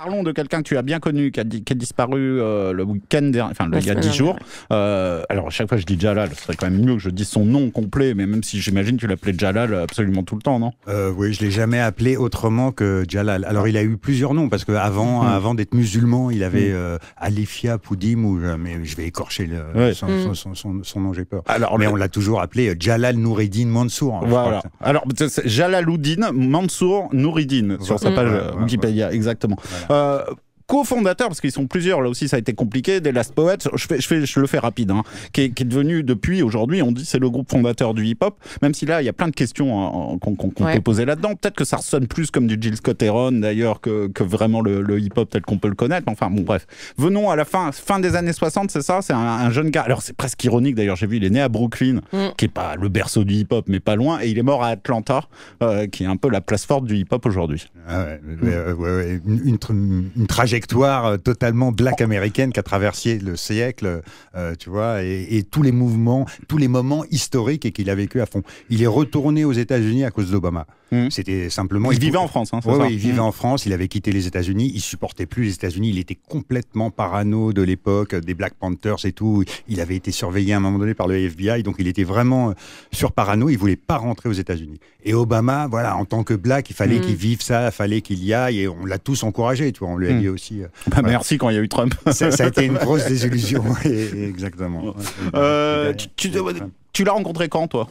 Parlons de quelqu'un que tu as bien connu, qui a, qui a disparu euh, le week-end, enfin il y a dix jours. Euh, alors, à chaque fois, je dis Jalal, ce serait quand même mieux que je dise son nom complet, mais même si j'imagine que tu l'appelais Jalal euh, absolument tout le temps, non euh, Oui, je l'ai jamais appelé autrement que Jalal. Alors, il a eu plusieurs noms, parce qu'avant avant, hmm. avant d'être musulman, il avait hmm. euh, Alifia, Poudim, ou, mais je vais écorcher le, hmm. son, nom, j'ai peur. Alors, mais on l'a toujours appelé Jalal Noureddin Mansour. Hein, voilà. Alors, Jalaluddin Mansour Noureddin, sur sa page Wikipédia, exactement. 呃。co cofondateur, parce qu'ils sont plusieurs, là aussi ça a été compliqué, des Last Poets, je, fais, je, le fais rapide, hein, qui, est, qui, devenu depuis aujourd'hui, on dit c'est le groupe fondateur du hip-hop, même si là il y a plein de questions hein, qu'on peut poser là-dedans. Peut-être que ça ressonne plus comme du Jill Scott Heron d'ailleurs que, vraiment le, hip-hop tel qu'on peut le connaître. Enfin bon, bref. Venons à la fin, fin des années 60, c'est ça C'est un, jeune gars. Alors c'est presque ironique d'ailleurs, j'ai vu, il est né à Brooklyn, mm. qui est pas le berceau du hip-hop, mais pas loin, et il est mort à Atlanta, euh, qui est un peu la place forte du hip-hop aujourd'hui. Ah euh, ouais, une, trajectoire euh, totalement black américaine a traversé le siècle, euh, tu vois, et, et, tous les mouvements, tous les moments historiques et qu'il a vécu à fond. Il est retourné aux États-Unis à cause d'Obama. Mm. C'était simplement. Il, vivait en France, hein, Oui, il vivait mm. en France. Il avait quitté les États-Unis. Il supportait plus les États-Unis. Il était complètement parano de l'époque des Black Panthers et tout. Il avait été surveillé à un moment donné par le FBI, donc il était vraiment euh, sur parano. Il voulait pas rentrer aux États-Unis. Et Obama, voilà, en tant que Black, il fallait mm. qu'il vive ça, il fallait qu'il y aille. Et on l'a tous encouragé, tu vois. On lui a dit aussi. Euh, bah, merci quand il y a eu Trump. ça, a été une grosse désillusion. exactement. tu l'as rencontré quand, toi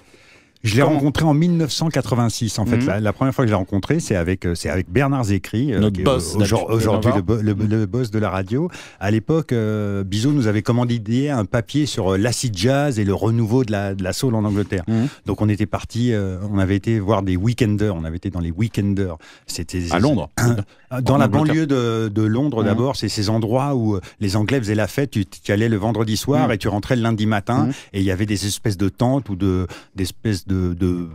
je l'ai rencontré en 1986, en fait. Mhm. La, première fois que je l'ai rencontré, c'est avec, euh, c'est avec Bernard Zécry, euh, Notre boss. Aujourd'hui, mhm. le, boss de la radio. À l'époque, euh, nous avait commandé un papier sur euh, l'acid jazz et le renouveau de la, de la soul en Angleterre. Mhm. Donc, on était parti, on avait été voir des weekenders. On avait été dans les weekenders. C'était à Londres. dans la banlieue de, de Londres, d'abord, c'est ces endroits où les Anglais faisaient la fête. Tu, allais le vendredi soir et tu rentrais le lundi matin, et il y avait des espèces de tentes ou de d'espèces de de,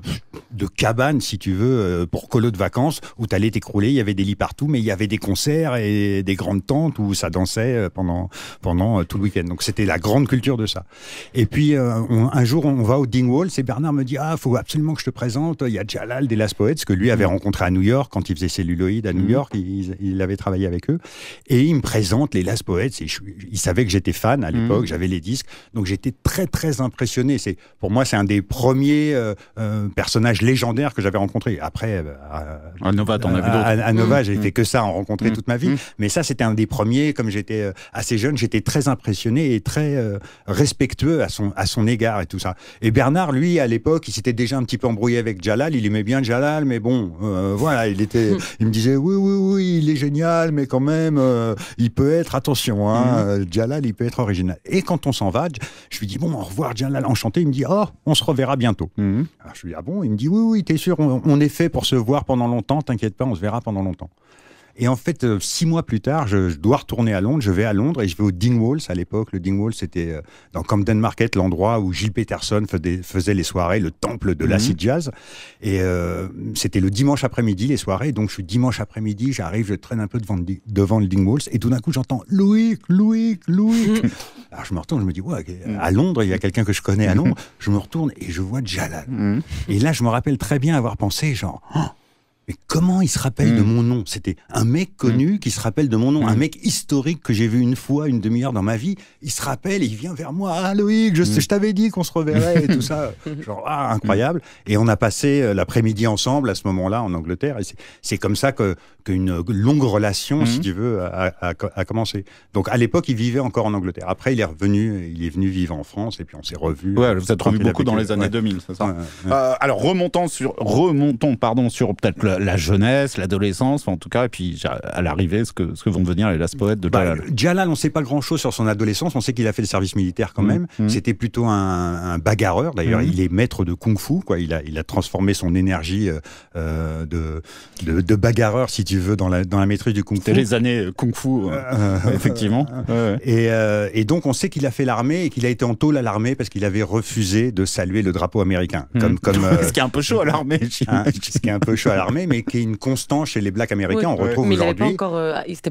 de, cabane, si tu veux, euh, pour colo de vacances, où tu allais t'écrouler, il y avait des lits partout, mais il y avait des concerts et des grandes tentes où ça dansait euh, pendant, pendant euh, tout le week-end. Donc c'était la grande culture de ça. Et puis un jour, on va au Dingwall, et Bernard me dit, ah, faut absolument que je te présente, il y a Jalal des Last Poets, que lui avait rencontré à New York quand il faisait Celluloid à New mm-hmm. York, il, avait travaillé avec eux. Et il me présente les Last Poets, et il savait que j'étais fan à l'époque, mm-hmm. j'avais les disques, donc j'étais très très impressionné. C'est Pour moi, c'est un des premiers euh, personnage légendaire que j'avais rencontré. Après, à, euh, ah, Nova, vu À, euh, Novage j'ai mmh, fait mmh. que ça, en rencontrer mmh. toute ma vie. Mais ça, c'était un des premiers. Comme j'étais assez jeune, j'étais très impressionné et très respectueux à son, à son égard et tout ça. Et Bernard, lui, à l'époque, il s'était déjà un petit peu embrouillé avec Jalal. Il aimait bien Jalal, mais bon, voilà, il était. Il me disait, oui, oui, oui, il est génial, mais quand même, il peut être, attention, hein, Jalal, il peut être original. Et quand on s'en va, je lui dis, bon, au revoir, Jalal, enchanté. Il me dit, oh, on se reverra bientôt. Mhm. Ah, je lui dis, ah bon Il me dit, oui, oui, t'es sûr, on, est fait pour se voir pendant longtemps, t'inquiète pas, on se verra pendant longtemps. Et en fait, euh, six mois plus tard, je, dois retourner à Londres. Je vais à Londres et je vais au Dingwalls à l'époque. Le Dingwalls, c'était euh, dans Camden Market, l'endroit où Gilles Peterson faisait, les soirées, le temple de l'acid mhm. jazz. Et euh, c'était le dimanche après-midi, les soirées. Donc, je suis dimanche après-midi, j'arrive, je traîne un peu devant, devant le Dingwalls. Et tout d'un coup, j'entends Loïc, Loïc, Loïc. Mhm. Alors, je me retourne, je me dis, ouais, mhm. à Londres, il y a quelqu'un que je connais à Londres. je me retourne et je vois Jalal. Et là, je me rappelle très bien avoir pensé, genre, oh, mais comment il se rappelle de hmm. mon nom C'était un mec connu hmm. qui se rappelle de mon nom, un hmm. mec historique que j'ai vu une fois, une demi-heure dans ma vie. Il se rappelle il vient vers moi. Ah Loïc, je, je t'avais dit qu'on se reverrait et tout ça. Genre, ah, incroyable. Et on a passé euh, l'après-midi ensemble à ce moment-là en Angleterre. Et c'est comme ça qu'une longue relation, si tu veux, a, commencé. Donc à l'époque, il vivait encore en Angleterre. Après, il est revenu, il est venu vivre en France et puis on s'est revus. Ouais, vous êtes revus beaucoup dans les années 2000, c'est ça euh, Alors remontons sur, remontons, pardon, sur peut-être la, jeunesse, l'adolescence, en tout cas, et puis à l'arrivée, ce que, ce vont devenir les last poètes de bah, Jalal. Jalal, on ne sait pas grand-chose sur son adolescence, on sait qu'il a fait le service militaire quand mmh, même. Mmh. C'était plutôt un, bagarreur, d'ailleurs, mmh. il est maître de kung-fu, Il a, transformé son énergie euh, euh, de, bagarreur, si tu veux, dans la, maîtrise du kung-fu. les années euh, kung-fu, hein. effectivement. Et, donc, on sait qu'il a fait l'armée et qu'il a été en tôle à l'armée parce qu'il avait refusé de saluer le drapeau américain. Comme, comme, ce qui est un peu chaud à l'armée. Hein, ce qui est un peu chaud à l'armée mais qui est une constante chez les Blacks américains. On retrouve mais Il n'était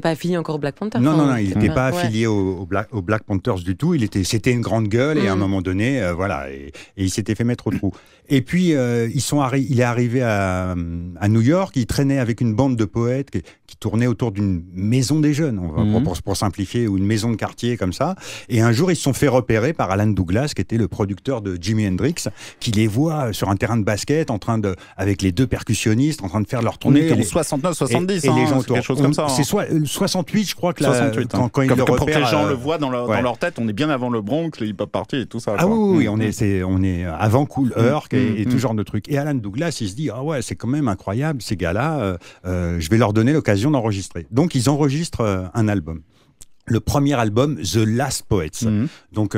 euh, pas, affilié encore aux Black Panthers Non, non, non, il n'était pas, affilié aux, Black, Black, Panthers du tout. Il était, c'était une grande gueule et à un mm. moment donné, euh, voilà, et, il s'était fait mettre au trou. Et puis euh, ils sont il est arrivé à, New York. Il traînait avec une bande de poètes qui, qui tournait autour d'une maison des jeunes, mm. pour, simplifier, ou une maison de quartier comme ça. Et un jour, ils se sont fait repérer par Alan Douglas, qui était le producteur de Jimi Hendrix, qui les voit sur un terrain de basket en train de, avec les deux percussionnistes, en train de faire leur tournée. en 69, 70, et, hein, quelque chose comme ça. C'est hein. soit 68, euh, je crois que 68, hein. quand, les gens euh, le voient dans leur, tête, on est bien avant le Bronx, les hip-hop parties et tout ça. Ah oui, mm, on est, mm. on est avant Cool mm, Herc et, tout genre de trucs. Et Alan Douglas, il se dit ah ouais, c'est quand même incroyable ces gars-là. Euh, je vais leur donner l'occasion d'enregistrer. Donc ils enregistrent un album. Le premier album, The Last Poets. Donc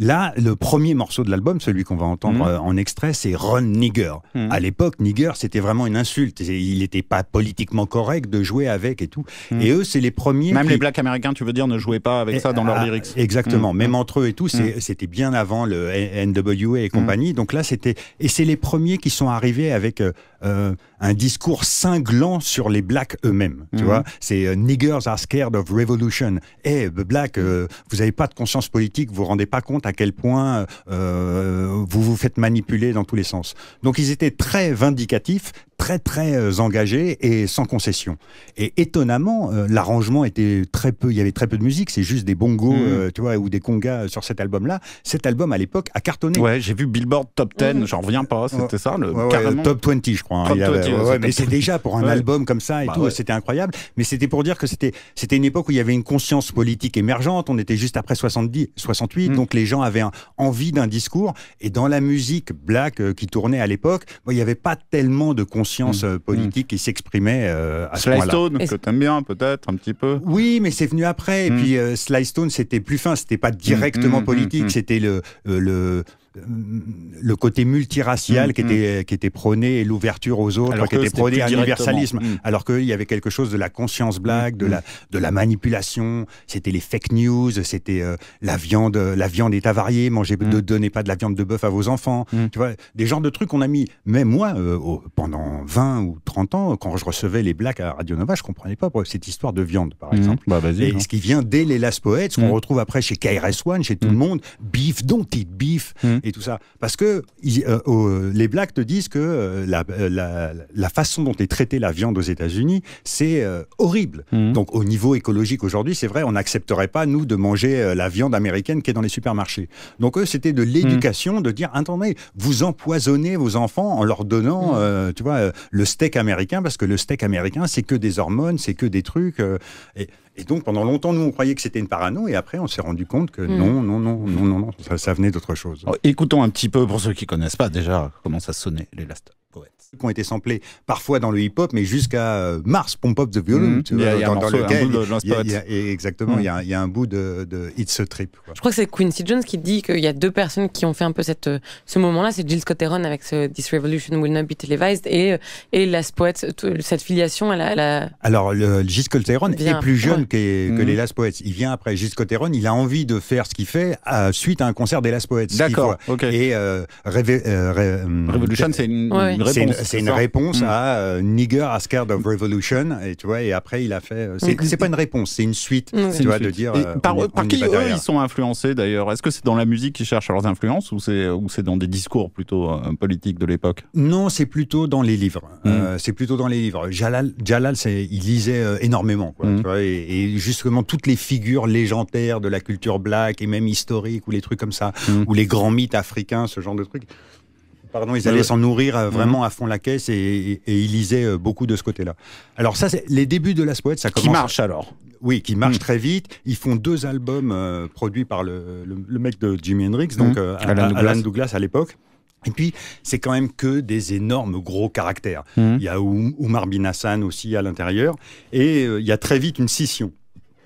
Là, le premier morceau de l'album, celui qu'on va entendre mhm. euh, en extrait, c'est Run Nigger. Mhm. À l'époque, Nigger, c'était vraiment une insulte. Il n'était pas politiquement correct de jouer avec et tout. Mhm. Et eux, c'est les premiers. Même les blacks américains, tu veux dire, ne jouaient pas avec ça dans leurs ah, lyrics. Exactement. Même entre eux et tout, c'était bien avant le NWA et compagnie. Donc là, c'était. Et c'est les premiers qui sont arrivés avec euh, euh, un discours cinglant sur les blacks eux-mêmes. Tu mhm. vois, c'est euh, niggers are scared of revolution. Eh, hey, black, euh, vous n'avez pas de conscience politique, vous vous rendez pas compte à quel point vous vous faites manipuler dans tous les sens. Donc ils étaient très vindicatifs, très très euh, engagé et sans concession. Et étonnamment, euh, l'arrangement était très peu, il y avait très peu de musique, c'est juste des bongos, mmh. euh, tu vois, ou des congas sur cet album-là. Cet album à l'époque a cartonné. Ouais, j'ai vu Billboard Top 10, mmh. j'en reviens pas, c'était ça le top 20 je crois. Hein, ouais, mais c'est déjà pour un album comme ça et bah tout, c'était incroyable, mais c'était pour dire que c'était c'était une époque où il y avait une conscience politique émergente, on était juste après 70 68, mmh. donc les gens avaient envie d'un discours et dans la musique black qui tournait à l'époque, il n'y avait pas tellement de conscience Sciences politiques, mm. euh, politique mm. qui s'exprimait euh, à ce moment-là. Stone, que t'aimes bien peut-être un petit peu. Oui, mais c'est venu après. Et mm. puis euh, Stone, c'était plus fin, c'était pas directement politique, c'était le, euh, le le côté multiracial mm, qui, était, mm. qui était prôné et l'ouverture aux autres alors qui était prôné à l'universalisme. Mm. Alors qu'il y avait quelque chose de la conscience blague, de, la, de la manipulation, c'était les fake news, c'était euh, la viande la viande est avariée, mangez, ne donnez pas de la viande de bœuf à vos enfants. Tu vois, des genres de trucs qu'on a mis. Même moi, euh, pendant 20 ou 30 ans, quand je recevais les blagues à Radio Nova, je comprenais pas cette histoire de viande, par exemple. Bah, et hein. ce qui vient dès les Last Poets, ce qu'on retrouve après chez KRS-One, chez tout le monde, beef, don't eat beef tout ça. Parce que euh, les Blacks te disent que euh, euh, la, la, façon dont est traitée la viande aux États-Unis, c'est horrible. Mhm. Donc au niveau écologique aujourd'hui, c'est vrai, on n'accepterait pas, nous, de manger la viande américaine qui est dans les supermarchés. Donc eux, c'était de l'éducation, mhm. de dire, attendez, vous empoisonnez vos enfants en leur donnant, mhm. tu vois, le steak américain, parce que le steak américain, c'est que des hormones, c'est que des trucs. Et, et donc, pendant longtemps, nous, on croyait que c'était une parano, et après, on s'est rendu compte que hmm. non, non, non, non, non, non, ça, venait d'autre chose. écoutons un petit peu, pour ceux qui connaissent pas déjà, comment ça sonnait, les Last qui ont été samplés parfois dans le hip-hop, mais jusqu'à euh, Mars, Pump Up the Violin, dans, lequel. Exactement, il y, a, mm. y a un bout de, de It's a Trip. Je crois que c'est Quincy Jones qui dit qu'il y a deux personnes qui ont fait un peu cette, euh, ce moment-là. C'est Jill Scott avec ce This Revolution Will Not Be Televised et, euh, et Last Poets. Cette filiation, elle a. Alors, le, Jill Scott est plus jeune que, que mm. les Last Poets. Il vient après Jill Scott il a envie de faire ce qu'il fait suite à un concert des Last Poets. D'accord. Et Revolution, c'est une, une c'est une, réponse mm. à euh, Nigger are of revolution, et et après il a fait. Euh, mm. C'est pas une réponse, c'est une suite, mm. tu vois, de dire. Euh, par, qui ils sont influencés d'ailleurs Est-ce que c'est dans la musique qu'ils cherchent leurs influences ou c'est ou c'est dans des discours plutôt politiques de l'époque Non, c'est plutôt dans les livres. c'est plutôt dans les livres. Jalal, Jalal, il lisait énormément, et, justement toutes les figures légendaires de la culture black et même historique ou les trucs comme ça, ou les grands mythes africains, ce genre de trucs ils allaient s'en nourrir euh, vraiment à fond la caisse et, ils lisaient euh, beaucoup de ce côté-là. Alors ça, c'est les débuts de la Poète, ça commence. Qui marche alors Oui, qui marche hmm. très vite. Ils font deux albums euh, produits par le, mec de Jimi Hendrix, hmm. donc Alan, Douglas. à l'époque. Et puis, c'est quand même que des énormes gros caractères. Hmm. Il y a Oumar Bin Hassan aussi à l'intérieur. Et il y a très vite une scission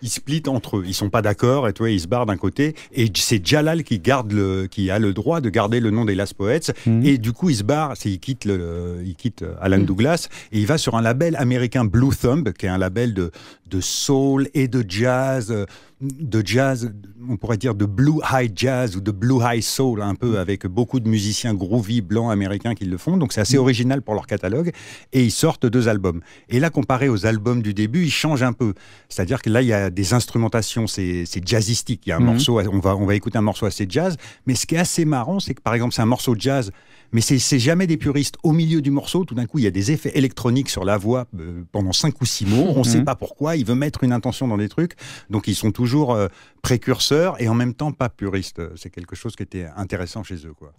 ils splitent entre eux. Ils sont pas d'accord et tu vois, ils se barrent d'un côté. Et c'est Jalal qui garde le, qui a le droit de garder le nom des Last Poets. Mhm. Et du coup, il se barre, il quitte, le, il quitte euh, Alan mhm. Douglas et il va sur un label américain Blue Thumb, qui est un label de, de soul et de jazz, euh, de jazz, on pourrait dire de blue high jazz ou de blue high soul un peu, avec beaucoup de musiciens groovy blancs américains qui le font. Donc c'est assez mm. original pour leur catalogue. Et ils sortent deux albums. Et là, comparé aux albums du début, ils changent un peu. C'est-à-dire que là, il y a des instrumentations, c'est jazzistique. Il y a un mm. morceau, on va, on va écouter un morceau assez jazz. Mais ce qui est assez marrant, c'est que par exemple, c'est un morceau jazz mais c'est jamais des puristes. Au milieu du morceau, tout d'un coup, il y a des effets électroniques sur la voix euh, pendant cinq ou six mots. On ne mhm. sait pas pourquoi. Il veut mettre une intention dans des trucs. Donc, ils sont toujours euh, précurseurs et en même temps pas puristes. C'est quelque chose qui était intéressant chez eux, quoi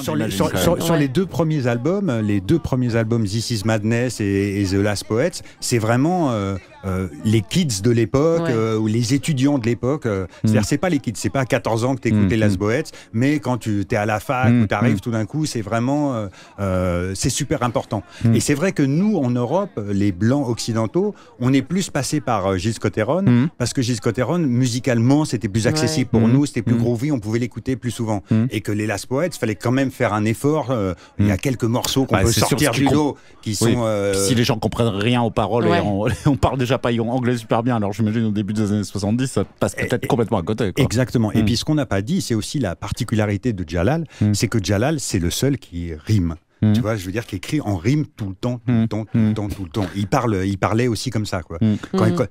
sur, les, deux premiers albums, les deux premiers albums This Is Madness et, The Last Poets, c'est vraiment euh, euh, les kids de l'époque euh, ou les étudiants de l'époque. Mm. C'est-à-dire c'est pas les kids, c'est pas à 14 ans que tu mm. The Last mm. Poets, mais quand tu t'es à la fac ou mm, ou t'arrives tout d'un coup, c'est vraiment c'est super important. Et c'est vrai que nous en Europe, les blancs occidentaux, on est plus passé par Gilles Cotteron parce que Gilles Cotteron musicalement c'était plus accessible pour nous, c'était plus groovy, on pouvait l'écouter plus souvent, et que les Last Poets fallait quand même faire un effort. Euh, il y a mm. quelques morceaux qu'on bah, peut sortir du lot qui sont. Euh, si les gens comprennent rien aux paroles, on, parle déjà pas anglais super bien. Alors j'imagine au début des années 70, ça passe peut-être complètement à côté. Exactement. Et mm. puis ce qu'on n'a pas dit, c'est aussi la particularité de Jalal, mm. c'est que Jalal, c'est le seul qui rime. Hmm. Tu vois, je veux dire, qu'il écrit en rime tout le temps, tout le hmm. temps, tout le hmm. temps, tout le temps. Il parle, il parlait aussi comme ça, quoi.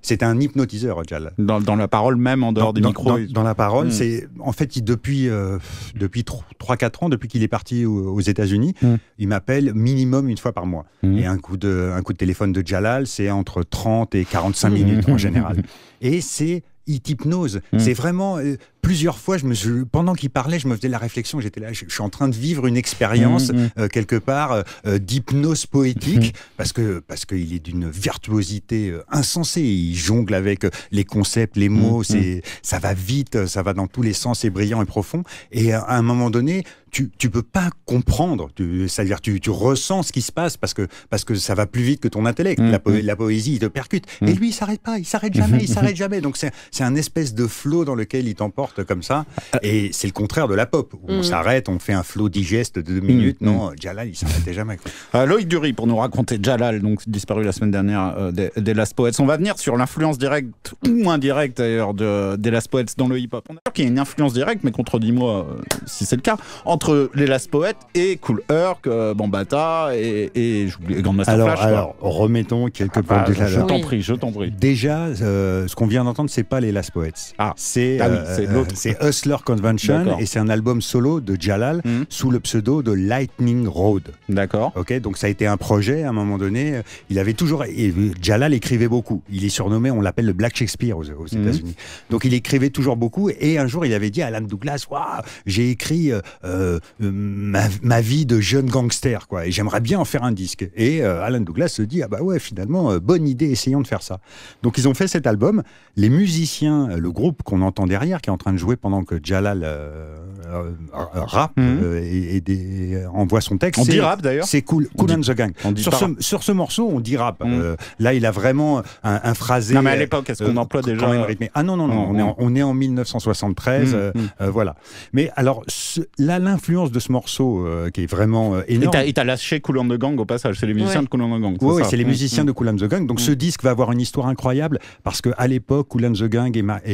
C'était un hypnotiseur, Jalal. Dans, dans, la parole même, en dehors des micros. Dans, la parole, c'est en fait, depuis euh, depuis 3-4 ans, depuis qu'il est parti aux, États-Unis, il m'appelle minimum une fois par mois. Et un coup de un coup de téléphone de Jalal, c'est entre 30 et 45 minutes en général. Et c'est il t'hypnose. C'est vraiment. Euh, plusieurs fois, je me pendant qu'il parlait, je me faisais la réflexion. J'étais là, je, suis en train de vivre une expérience mmh, mmh. Euh, quelque part euh, euh, d'hypnose poétique mmh. parce que parce qu'il est d'une virtuosité insensée. Il jongle avec les concepts, les mots. C'est ça va vite, ça va dans tous les sens, c'est brillant et profond. Et à un moment donné, tu, tu peux pas comprendre, c'est-à-dire tu, tu, ressens ce qui se passe parce que, parce que ça va plus vite que ton intellect. La, la, poésie, il te percute. Et lui, il s'arrête pas, il s'arrête jamais, il s'arrête jamais. Donc c'est un espèce de flot dans lequel il t'emporte comme ça. Euh, et c'est le contraire de la pop. Où On hmm. s'arrête, on fait un flow digeste de deux minutes. Hmm. Non, Jalal, il s'arrêtait jamais. Euh, Loïc Dury, pour nous raconter Jalal, donc disparu la semaine dernière euh, des, Last Poets. On va venir sur l'influence directe ou indirecte d'ailleurs de, des Last Poets dans le hip-hop. On a qu'il y a une influence directe, mais contredis-moi si c'est le cas, entre les Last Poets et Cool Herc, Bambata et, et j'oublie alors, Flash. Alors, remettons quelques points de ah, Je je t'en prie. Déjà, ce qu'on vient d'entendre, c'est pas les Last Poets. Ah, c'est ah c'est Hustler Convention et c'est un album solo de Jalal mhm. sous le pseudo de Lightning Road. D'accord. Ok, donc ça a été un projet à un moment donné. Euh, il avait toujours. Euh, Jalal écrivait beaucoup. Il est surnommé, on l'appelle le Black Shakespeare aux, mhm. États-Unis. Donc il écrivait toujours beaucoup et un jour il avait dit à Alan Douglas Waouh, j'ai écrit euh, ma, vie de jeune gangster, quoi, et j'aimerais bien en faire un disque. Et Alan Douglas se dit Ah bah ouais, finalement, bonne idée, essayons de faire ça. Donc ils ont fait cet album. Les musiciens, le groupe qu'on entend derrière, qui est en train jouer pendant que Jalal rap euh, euh, euh, rappe mhm. et, des, envoie son texte. On dit rap d'ailleurs. C'est cool, cool and the gang. Sur ce, sur ce, morceau, on dit rap. Mhm. là, il a vraiment un, phrasé. Non, mais à l'époque, est-ce qu'on emploie déjà Ah non, non, non. On, est en, on est en 1973. Mhm, voilà. Mais alors, là, l'influence de ce morceau qui est vraiment énorme. Et t'as lâché Cool and the Gang au passage. C'est les musiciens de Cool and the Gang. Oui, c'est les musiciens de Cool and the Gang. Donc ce disque va avoir une histoire incroyable parce qu'à l'époque, Cool and the Gang est,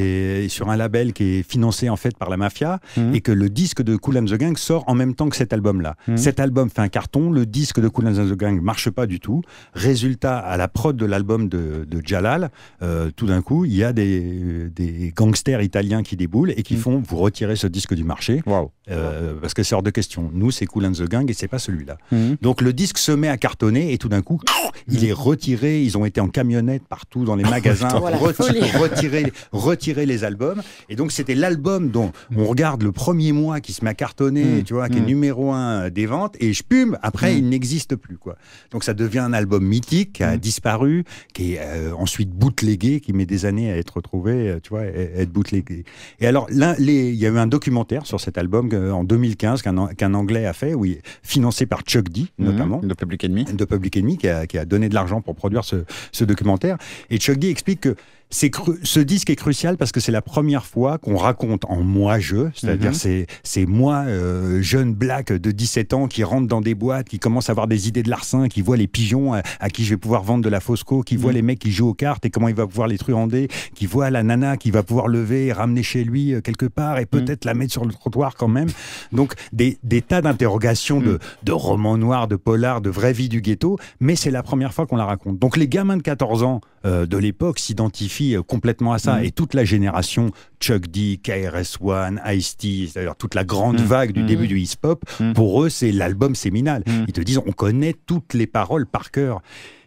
est, sur un label qui est financé en fait par la mafia, mhm. et que le disque de Kool and the Gang sort en même temps que cet album-là. Mhm. Cet album fait un carton, le disque de Kool and the Gang marche pas du tout. Résultat, à la prod de l'album de, de, Jalal, euh, tout d'un coup, il y a des, des, gangsters italiens qui déboulent et qui mhm. font vous retirez ce disque du marché, euh, parce que c'est hors de question. Nous, c'est Kool and the Gang et c'est pas celui-là. Donc le disque se met à cartonner et tout d'un coup, il est retiré. Ils ont été en camionnette partout dans les magasins, voilà, retirer, retirer, retirer les albums. Et donc c'était c'est l'album dont on mm. regarde le premier mois qui se met à cartonner, mm. tu vois, qui est mm. numéro un euh, des ventes, et je pume, après, il n'existe plus, quoi. Donc ça devient un album mythique qui a disparu, qui est euh, ensuite bootlegué, qui met des années à être retrouvé, euh, tu vois, être bootlegué. Et alors, il y a eu un documentaire sur cet album en 2015 qu'un Anglais a fait, oui, financé par Chuck D, notamment. De Public Enemy. De Public Enemy, qui a, donné de l'argent pour produire ce, ce documentaire. Et Chuck D explique que ce disque est crucial parce que c'est la première fois qu'on raconte en moi-je, c'est-à-dire mhm. c'est c'est moi, euh, jeune black de 17 ans, qui rentre dans des boîtes, qui commence à avoir des idées de larcin, qui voit les pigeons à, qui je vais pouvoir vendre de la Fosco, qui voit mhm. les mecs qui jouent aux cartes et comment il va pouvoir les truander, qui voit la nana qui va pouvoir lever et ramener chez lui euh, quelque part et mhm. peut-être la mettre sur le trottoir quand même. Donc des, des tas d'interrogations de, de romans noirs, de polars, de vraie vie du ghetto, mais c'est la première fois qu'on la raconte. Donc les gamins de 14 ans euh, de l'époque s'identifient euh, complètement à ça. Mm. Et toute la génération Chuck D, KRS-One, Ice-T, toute la grande mm. vague du mm. début du hip-hop, pour eux, c'est l'album séminal. Ils te disent, on connaît toutes les paroles par cœur.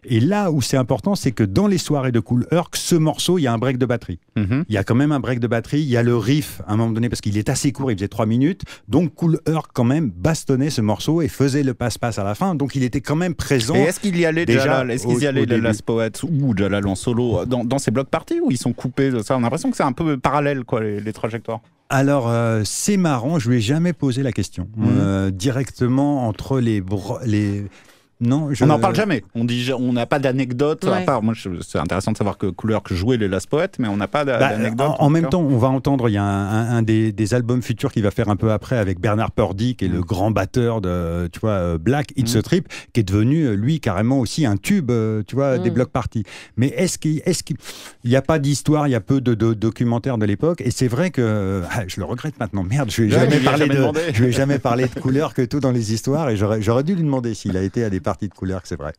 Et là où c'est important, c'est que dans les soirées de Cool Herc, ce morceau, il y a un break de batterie. Mhm. Il y a quand même un break de batterie, il y a le riff à un moment donné, parce qu'il est assez court, il faisait trois minutes. Donc Cool Herc, quand même, bastonnait ce morceau et faisait le passe-passe à la fin. Donc il était quand même présent. Et est-ce qu'il y allait déjà, Est-ce qu'ils y allaient Last Poets ou la en solo euh, dans, ces blocs parties où ils sont coupés ça On a l'impression que c'est un peu parallèle, quoi, les, trajectoires. Alors, euh, c'est marrant, je lui ai jamais posé la question. Mhm. Euh, directement entre les, les, non, je... On n'en parle jamais. On dit, on n'a pas d'anecdote à part. Moi, c'est intéressant de savoir que couleur que jouait les Last Poets, mais on n'a pas bah, d'anecdote. en, même temps, on va entendre. Il y a un, des, albums futurs qu'il va faire un peu après avec Bernard Pordy qui est le mm. grand batteur de, tu vois, euh, Black It's a mm. Trip, qui est devenu euh, lui carrément aussi un tube, euh, tu vois, des mm. block parties. Mais est-ce qu'il, est-ce n'y a pas d'histoire, il y a peu de, documentaires de l'époque, et c'est vrai que ah, je le regrette maintenant. Merde, je ne jamais parlé de, je jamais parlé de couleur que tout dans les histoires, et j'aurais, j'aurais dû lui demander s'il a été à des parties partie de couleur que c'est vrai.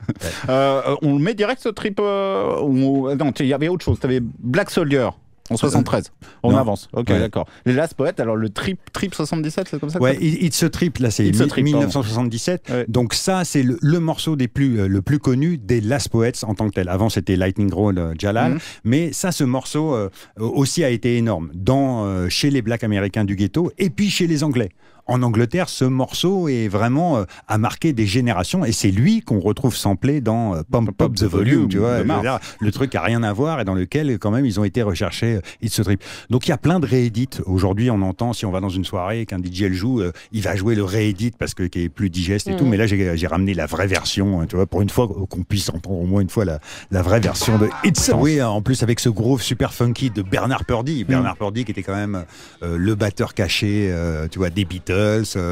Euh, on le on met direct ce trip. Euh, euh, il y avait autre chose. Tu avais Black Soldier. En 73. On avance. Ok, d'accord. Les Last Poets, alors le trip, trip 77, c'est comme ça Ouais, It's a Trip, là, c'est 1977. Donc, ça, c'est le, morceau des plus, le plus connu des Last Poets en tant que tel. Avant, c'était Lightning Roll Jalal. Mhm. Mais ça, ce morceau aussi a été énorme dans, chez les Blacks américains du ghetto et puis chez les Anglais en Angleterre, ce morceau est vraiment euh, a marqué des générations et c'est lui qu'on retrouve samplé dans euh, Pump Pop, the Volume, tu vois, le truc a rien à voir et dans lequel quand même ils ont été recherchés euh, It's a Trip. Donc il y a plein de réédits. Aujourd'hui, on entend si on va dans une soirée qu'un DJ le joue, euh, il va jouer le réédit parce que qui est plus digeste et tout. Mm. Mais là, j'ai ramené la vraie version, hein, tu vois, pour une fois qu'on puisse entendre au moins une fois la, la vraie version de It's a Oui, en plus avec ce groove super funky de Bernard Purdy, mm. Bernard Purdy qui était quand même le batteur caché, tu vois, des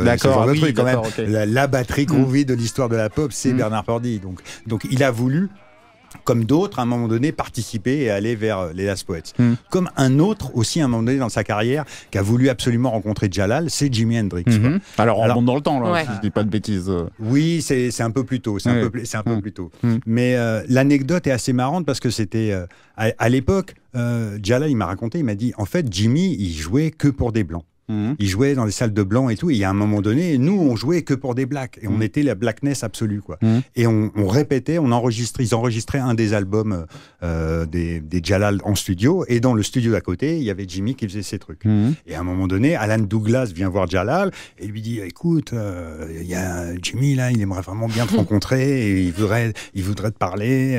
d'accord, La, batterie mm. groovy de l'histoire de la pop, c'est mm. Bernard Fordy Donc, donc il a voulu comme d'autres, à un moment donné, participer et aller vers euh, les Last Poets. Mm. Comme un autre aussi, à un moment donné, dans sa carrière, qui a voulu absolument rencontrer Jalal, c'est Jimi Hendrix. Mm-hmm. Alors, on dans le temps, je dis pas de bêtises. Euh. Oui, c'est un peu plus tôt. C'est un peu, un peu plus tôt. Mais euh, l'anecdote est assez marrante parce que c'était, à, l'époque, Jalal, il m'a raconté, il m'a dit, en fait, Jimmy, il jouait que pour des Blancs. Mhm. Ils jouaient dans les salles de blanc et tout. Et à un moment donné, nous, on jouait que pour des blacks. Et on mhm. était la blackness absolue, quoi. Mhm. Et on, répétait, on enregistrait, ils enregistraient un des albums euh, euh, des, des, Jalal en studio. Et dans le studio d'à côté, il y avait Jimmy qui faisait ses trucs. Et à un moment donné, Alan Douglas vient voir Jalal et lui dit Écoute, euh, il y a Jimmy là, il aimerait vraiment bien te rencontrer. Et il voudrait, il voudrait te parler.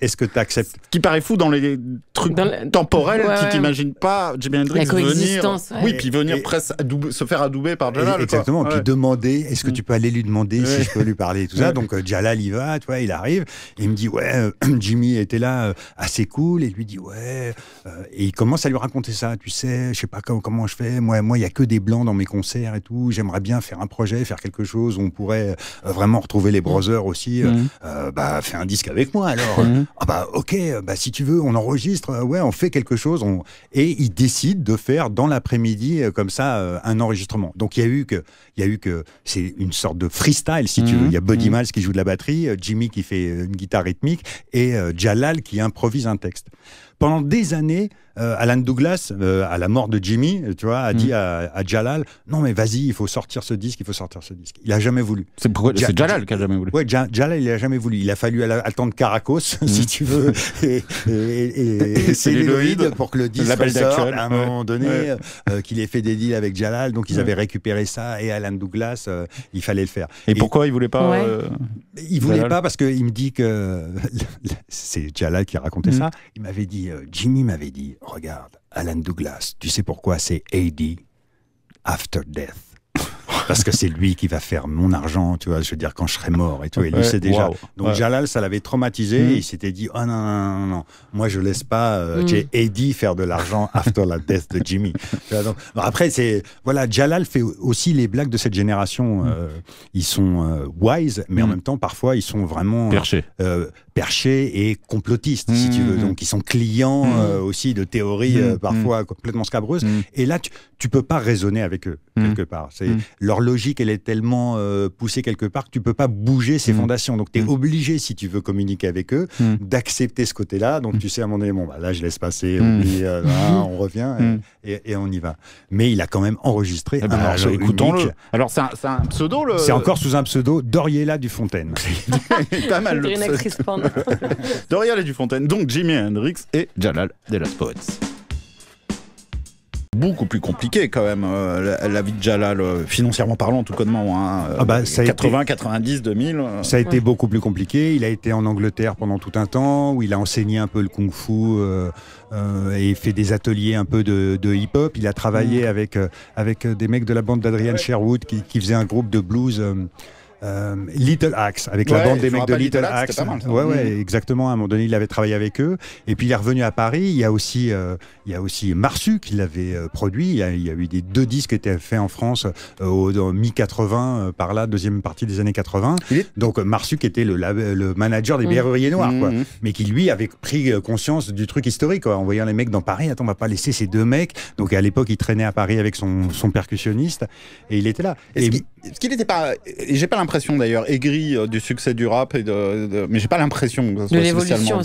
Est-ce que tu acceptes Ce qui paraît fou dans les trucs temporels, tu t'imagines pas Jimi Hendrix venir. Oui, puis venir presque se faire adouber par Jalal. Exactement, tu ouais. est-ce que mm. tu peux aller lui demander si je peux lui parler et tout ça. Donc euh, Jalal y va, tu vois, il arrive, et il me dit ouais, euh, Jimmy était là, euh, assez cool, et lui dit ouais, et il commence à lui raconter ça. Tu sais, je sais pas comment, je fais. Moi, moi, il y a que des blancs dans mes concerts et tout. J'aimerais bien faire un projet, faire quelque chose où on pourrait vraiment retrouver les brothers aussi. Mm. bah, fais un disque avec moi alors. Mm. Ah, bah ok, bah si tu veux, on enregistre. Ouais, on fait quelque chose. Et il décide de faire dans l'après-midi comme comme ça euh, un enregistrement. Donc il y a eu que, il y a eu que, c'est une sorte de freestyle si tu veux. Mhm. Il y a Buddy mhm. Miles qui joue de la batterie, euh, Jimmy qui fait euh, une guitare rythmique et Jalal qui improvise un texte pendant des années, euh, Alan Douglas, euh, à la mort de Jimmy, euh, tu vois, a dit mm. à, Jalal Non, mais vas-y, il faut sortir ce disque, il faut sortir ce disque. Il a jamais voulu. C'est Jalal qui a jamais voulu. Oui, Jalal, il a jamais voulu. Il a fallu attendre Caracos, si mm. tu veux, et, et, pour que le disque sorte à un moment donné, qu'il ait fait des deals avec Jalal. Donc, ils avaient récupéré ça et Alan Douglas, il fallait le faire. Et, pourquoi il voulait pas Il voulait pas parce qu'il me dit que. C'est Jalal qui a raconté mm. ça. Il m'avait dit euh, Jimmy m'avait dit, regarde, Alan Douglas, tu sais pourquoi c'est AD After Death parce que c'est lui qui va faire mon argent, tu vois, je veux dire, quand je serai mort et tout. Et lui, c'est déjà. Donc Jalal, ça l'avait traumatisé. Hmm. il s'était dit, oh non, non, non, non, moi je laisse pas euh, hmm. A.D. faire de l'argent after la death de Jimmy. après, c'est. Voilà, Jalal fait aussi les blagues de cette génération. Hmm. Euh, ils sont wise, mais en même temps, parfois, ils sont vraiment. Perchés perchés et complotistes, si tu mmh, veux. Mmh. Donc, ils sont clients mmh. euh, aussi de théories euh, parfois complètement scabreuses. Et là, tu, peux pas raisonner avec eux, quelque part. C'est Leur logique, elle est tellement euh, poussée quelque part que tu peux pas bouger ses fondations. Donc, tu es obligé, si tu veux communiquer avec eux, d'accepter ce côté-là. Donc, tu sais, à un moment donné, bon, bah, là, je laisse passer, on revient et, on y va. Mais il a quand même enregistré eh ben, Alors, c'est un, pseudo, C'est encore sous un pseudo, Doriella Dufontaine. pas mal Dorial et Dufontaine, donc Jimi Hendrix et Jalal de Poets beaucoup plus compliqué quand même euh, la, vie de Jalal euh, financièrement parlant tout cas de hein, euh, ah bah, ça 80 90 2000 ça a été beaucoup plus compliqué il a été en Angleterre pendant tout un temps où il a enseigné un peu le kung-fu et fait des ateliers un peu de, hip-hop il a travaillé mm. avec avec des mecs de la bande d'Adrian Sherwood qui, qui faisait un groupe de blues euh, Little Axe, avec la bande des mecs de Little, Axe. Mal, ouais, ouais, mm. exactement. À un moment donné, il avait travaillé avec eux. Et puis, il est revenu à Paris. Il y a aussi, euh, il y a aussi Marsu qui l'avait euh, produit. Il y, a, eu des deux disques qui étaient faits en France au mi-80, par là, deuxième partie des années 80. Donc, Marsu qui était le, manager des mm. Berruriers Noirs, mm. Mais qui, lui, avait pris conscience du truc historique, en voyant les mecs dans Paris. Attends, on va pas laisser ces deux mecs. Donc, à l'époque, il traînait à Paris avec son, percussionniste. Et il était là. ce qu'il n'était pas. J'ai pas l'impression d'ailleurs aigri euh, du succès du rap, et de, mais j'ai pas l'impression de l'évolution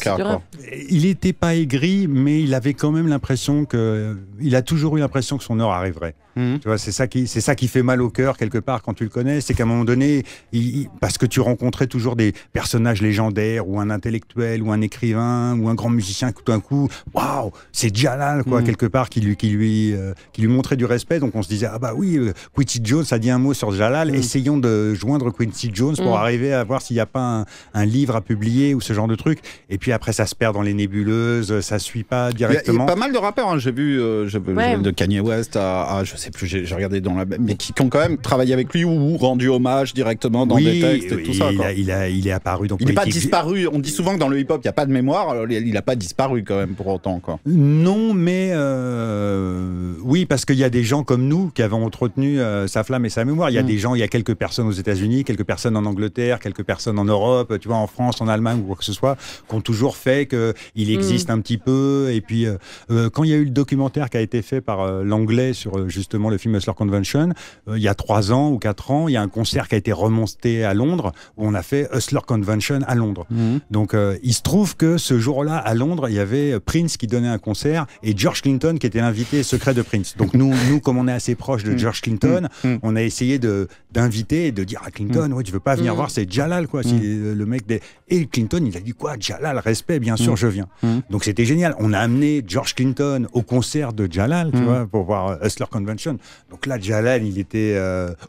Il n'était pas aigri, mais il avait quand même l'impression que. Il a toujours eu l'impression que son heure arriverait. Mhm. Tu vois, c'est ça qui, c'est ça qui fait mal au cœur quelque part quand tu le connais, c'est qu'à un moment donné, il, parce que tu rencontrais toujours des personnages légendaires ou un intellectuel ou un écrivain ou un grand musicien, tout d'un coup, waouh, c'est Jalal quoi mhm. quelque part qui lui, qui lui, euh, qui lui montrait du respect. Donc on se disait ah bah oui, euh, Quincy Jones a dit un mot sur Jalal, mhm. essayons de joindre Quincy Jones pour arriver à voir s'il n'y a pas un, un, livre à publier ou ce genre de truc. Et puis après ça se perd dans les nébuleuses, ça suit pas directement. Il y a, pas mal de rappeurs, hein. j'ai vu, euh, de Kanye West à, je sais plus, j'ai regardé dans la. Mais qui, ont quand même travaillé avec lui ou rendu hommage directement dans les des textes et tout ça. Il, il, est apparu dans Il n'est pas disparu. On dit souvent que dans le hip-hop, il n'y a pas de mémoire. il n'a pas disparu quand même pour autant. Quoi. Non, mais euh, oui, parce qu'il y a des gens comme nous qui avons entretenu euh, sa flamme et sa mémoire. Il y a mm. des gens, il y a quelques personnes aux États-Unis, quelques personnes en Angleterre, quelques personnes en Europe, tu vois, en France, en Allemagne ou quoi que ce soit, qui ont toujours fait qu'il mm. existe un petit peu. Et puis, euh, quand il y a eu le documentaire qui a été fait par l'anglais sur justement le film Hustler Convention. Euh, il y a trois ans ou quatre ans, il y a un concert qui a été remonté à Londres où on a fait Hustler Convention à Londres. Mhm. Donc euh, il se trouve que ce jour-là à Londres, il y avait Prince qui donnait un concert et George Clinton qui était l'invité secret de Prince. Donc nous, nous comme on est assez proche de mm. George Clinton, mm. Mm. on a essayé de d'inviter et de dire à Clinton, oui, tu veux pas venir voir, c'est Jalal quoi, si le mec des et Clinton, il a dit quoi, Jalal, respect, bien sûr, je viens. Donc c'était génial. On a amené George Clinton au concert de Jalal, tu vois, pour voir euh, Hustler Convention. Donc là, Jalal, il était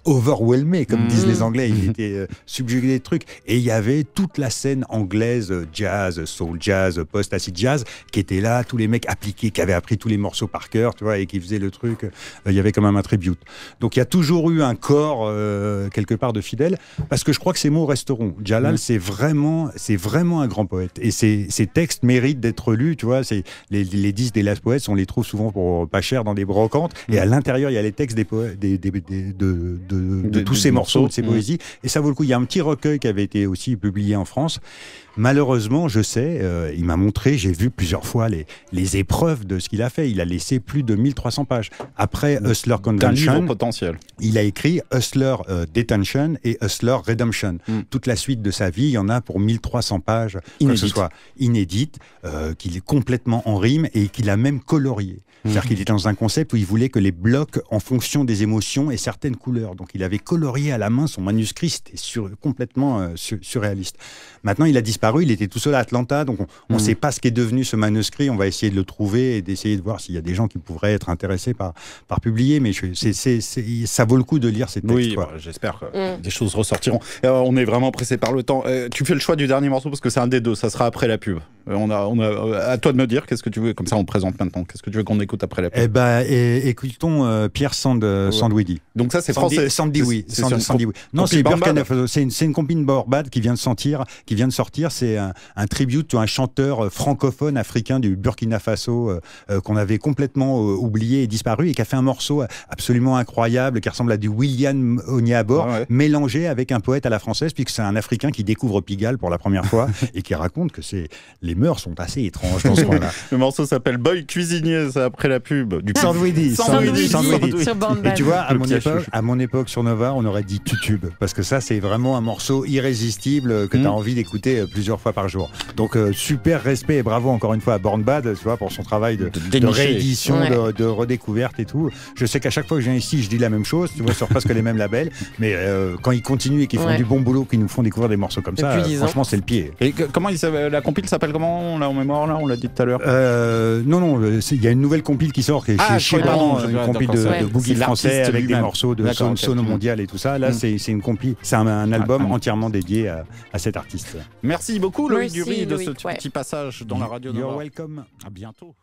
overwhelmed », overwhelmé, comme mm. disent les Anglais, il mm. était euh, subjugué des trucs. Et il y avait toute la scène anglaise, euh, jazz, soul jazz, post-acid jazz, qui était là, tous les mecs appliqués, qui avaient appris tous les morceaux par cœur, tu vois, et qui faisaient le truc. Euh, il y avait quand même un tribute. Donc il y a toujours eu un corps, quelque part, de fidèle, parce que je crois que ces mots resteront. Jalal, mm. c'est vraiment, c'est vraiment un grand poète. Et ses, textes méritent d'être lus, tu vois. Les, les 10 des last poètes, on les trouve souvent pour pas cher dans des brocantes. Et à l'intérieur D'ailleurs, il y a les textes des des, de, de, tous ces morceaux, de ces poésies. Mmh. Et ça vaut le coup. Il y a un petit recueil qui avait été aussi publié en France. Malheureusement, je sais, euh, il m'a montré, j'ai vu plusieurs fois les, les épreuves de ce qu'il a fait. Il a laissé plus de 1300 pages. Après mmh. Hustler Convention, il a écrit Hustler euh, Detention et Hustler Redemption. Mmh. Toute la suite de sa vie, il y en a pour 1300 pages, que ce soit inédite, euh, qu'il est complètement en rime et qu'il a même colorié. C'est-à-dire mhm. qu'il était dans un concept où il voulait que les blocs en fonction des émotions et certaines couleurs. Donc il avait colorié à la main son manuscrit, c'était sur, complètement euh, surréaliste. Maintenant, il a disparu, il était tout seul à Atlanta, donc on ne mhm. sait pas ce qu'est devenu ce manuscrit. On va essayer de le trouver et d'essayer de voir s'il y a des gens qui pourraient être intéressés par, par publier, mais ça vaut le coup de lire ces textes. Oui, bah, j'espère que mm. des choses ressortiront. Euh, on est vraiment pressé par le temps. Euh, tu fais le choix du dernier morceau parce que c'est un des deux, ça sera après la pub. on, a, on a, à toi de me dire qu'est-ce que tu veux, comme ça on présente maintenant, qu'est-ce que tu veux qu'on écoute après la Eh ben, écoutons euh, Pierre Sand, euh, Sandwidi. Donc ça, c'est français. Sandy, oui. Non, c'est euh, C'est une, une compine qui vient de sortir. Qui vient de sortir. C'est un, tribute à un chanteur francophone africain du Burkina Faso qu'on avait complètement oublié et disparu et qui a fait un morceau absolument incroyable qui ressemble à du William Onyabor ah mélangé avec un poète à la française puisque c'est un Africain qui découvre Pigalle pour la première fois et qui raconte que c'est les mœurs sont assez étranges dans ce coin-là. Le morceau s'appelle Boy Cuisinier. Ça après la pub du Sandwidi. Et tu vois, à mon, époque, à mon époque sur Nova, on aurait dit YouTube, Parce que ça, c'est vraiment un morceau irrésistible que tu as mm. envie d'écouter euh, plusieurs fois par jour. Donc, euh, super respect et bravo encore une fois à Born Bad tu vois, pour son travail de, réédition, de, redécouverte et tout. Je sais qu'à chaque fois que je viens ici, je dis la même chose, tu vois, sur presque les mêmes labels. Mais euh, quand ils continuent et qu'ils font du bon boulot, qu'ils nous font découvrir des morceaux comme ça, franchement, c'est le pied. Et comment la compile s'appelle comment On en mémoire, là On l'a dit tout à l'heure Non, non, il y a une nouvelle compile qui sort, qui est ah, chez une compil de, français avec des morceaux de son, mondial et tout ça. Là, mm. c'est une compile, c'est un, album ah, ah. entièrement dédié à, cet artiste. Merci beaucoup, Louis Durie, de ce petit passage dans la radio. You're welcome. À bientôt.